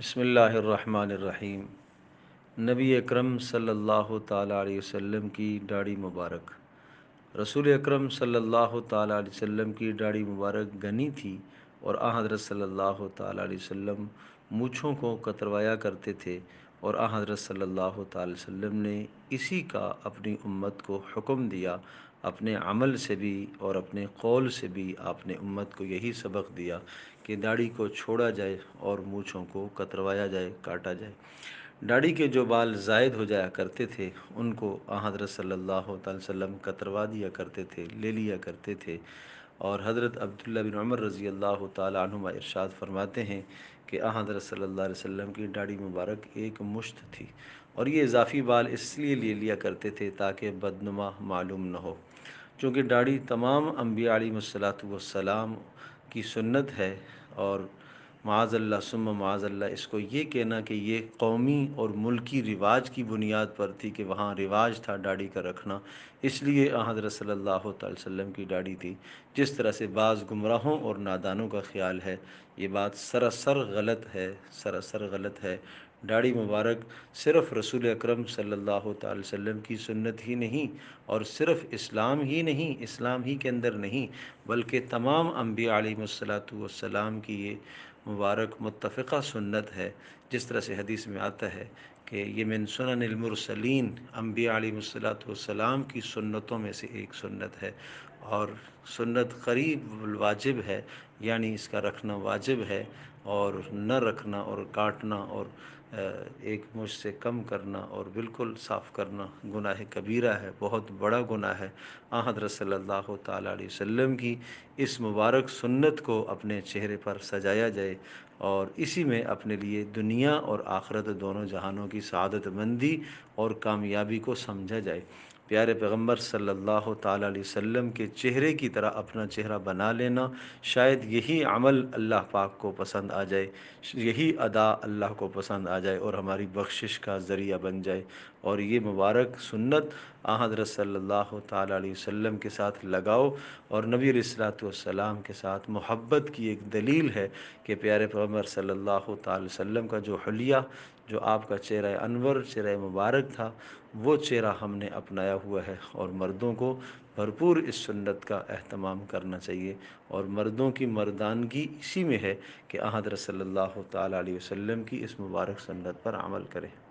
بسم اللہ الرحمن الرحیم نبی اکرم صلی اللہ تعالیٰ علیہ وسلم کی داڑھی مبارک رسول اکرم صلی اللہ تعالیٰ علیہ وسلم کی ڈاڑی مبارک گنی تھی اور آ حضرت صلی اللہ تعالیٰ علیہ وسلم مونچھوں کو کتروایا کرتے تھے اور حضرت صلی اللہ تعالی وسلم نے اسی کا اپنی امت کو حکم دیا اپنے عمل سے بھی اور اپنے قول سے بھی آپ نے امت کو یہی سبق دیا کہ داڑھی کو چھوڑا جائے اور مونچھوں کو کتروایا جائے کاٹا جائے داڑھی کے جو بال زائد ہو جایا کرتے تھے ان کو حضرت صلی اللہ علیہ وسلم کتروا دیا کرتے تھے لے لیا کرتے تھے اور حضرت عبداللہ بن عمر رضی اللہ تعالی عنہما ارشاد فرماتے ہیں کہ آ حضرت صلی اللہ علیہ وسلم کی داڑھی مبارک ایک مشت تھی اور یہ اضافی بال اس لیے لیے لیا کرتے تھے تاکہ بدنما معلوم نہ ہو چونکہ ڈاڑی تمام انبیالی مصلاط والسلام کی سنت ہے اور معاذ اللہ ثم معاذ اللہ اس کو یہ کہنا کہ یہ قومی اور ملکی رواج کی بنیاد پر تھی کہ وہاں رواج تھا داڑھی کا رکھنا اس لیے حضرت صلی اللہ تعالی وسلم کی داڑھی تھی جس طرح سے بعض گمراہوں اور نادانوں کا خیال ہے یہ بات سراسر غلط ہے سراسر غلط ہے داڑھی مبارک صرف رسول اکرم صلی اللہ تعالی وسلم کی سنت ہی نہیں اور صرف اسلام ہی نہیں اسلام ہی کے اندر نہیں بلکہ تمام علیہ السلاۃ والسلام کی یہ مبارک متفقہ سنت ہے جس طرح سے حدیث میں آتا ہے کہ یہ من سنن المرسلین انبیاء علیہ السلام کی سنتوں میں سے ایک سنت ہے اور سنت قریب الواجب ہے یعنی اس کا رکھنا واجب ہے اور نہ رکھنا اور کاٹنا اور ایک مجھ سے کم کرنا اور بالکل صاف کرنا گناہ کبیرہ ہے بہت بڑا گناہ ہے آحدر صلی اللہ تعالیٰ علیہ وسلم کی اس مبارک سنت کو اپنے چہرے پر سجایا جائے اور اسی میں اپنے لیے دنیا اور آخرت دونوں جہانوں کی سعادت مندی اور کامیابی کو سمجھا جائے پیارے پیغمبر صلی اللہ تعالیٰ علیہ وسلم کے چہرے کی طرح اپنا چہرہ بنا لینا شاید یہی عمل اللہ پاک کو پسند آ جائے یہی ادا اللہ کو پسند آ جائے اور ہماری بخشش کا ذریعہ بن جائے اور یہ مبارک سنت حضرت صلی اللہ تعالیٰ علیہ وسلم کے ساتھ لگاؤ اور نبی السلاۃ والسلام کے ساتھ محبت کی ایک دلیل ہے کہ پیارے پیغمبر صلی اللہ تعالی وسلم کا جو حلیہ جو آپ کا چہرہ انور چہرہ مبارک تھا وہ چہرہ ہم نے اپنایا ہوا ہے اور مردوں کو بھرپور اس سنت کا اہتمام کرنا چاہیے اور مردوں کی مردانگی اسی میں ہے کہ حضرت صلی اللہ تعالیٰ علیہ وسلم کی اس مبارک سنت پر عمل کریں